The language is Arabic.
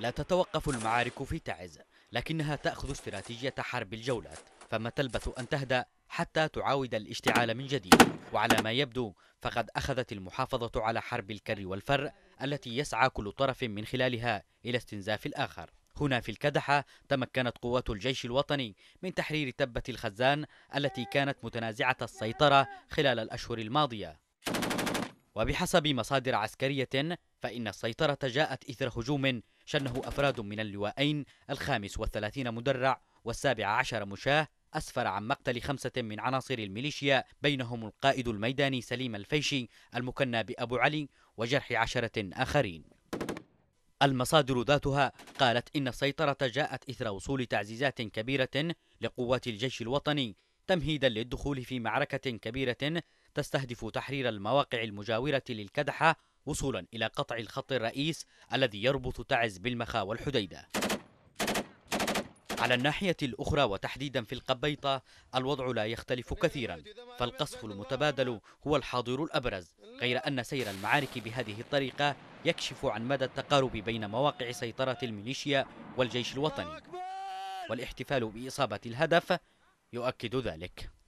لا تتوقف المعارك في تعز لكنها تأخذ استراتيجية حرب الجولات فما تلبث أن تهدأ حتى تعاود الاشتعال من جديد وعلى ما يبدو فقد أخذت المحافظة على حرب الكر والفر التي يسعى كل طرف من خلالها إلى استنزاف الآخر هنا في الكدحة تمكنت قوات الجيش الوطني من تحرير تبة الخزان التي كانت متنازعة السيطرة خلال الأشهر الماضية وبحسب مصادر عسكرية فإن السيطرة جاءت إثر هجوم شنه أفراد من اللواءين الخامس والثلاثين مدرع والسابع عشر مشاه أسفر عن مقتل خمسة من عناصر الميليشيا بينهم القائد الميداني سليم الفيشي المكنى بأبو علي وجرح عشرة آخرين المصادر ذاتها قالت إن السيطرة جاءت إثر وصول تعزيزات كبيرة لقوات الجيش الوطني تمهيدا للدخول في معركة كبيرة تستهدف تحرير المواقع المجاورة للكدحة وصولا إلى قطع الخط الرئيس الذي يربط تعز بالمخا والحديدة على الناحية الأخرى وتحديدا في القبيطة الوضع لا يختلف كثيرا فالقصف المتبادل هو الحاضر الأبرز غير أن سير المعارك بهذه الطريقة يكشف عن مدى التقارب بين مواقع سيطرة الميليشيا والجيش الوطني والاحتفال بإصابة الهدف يؤكد ذلك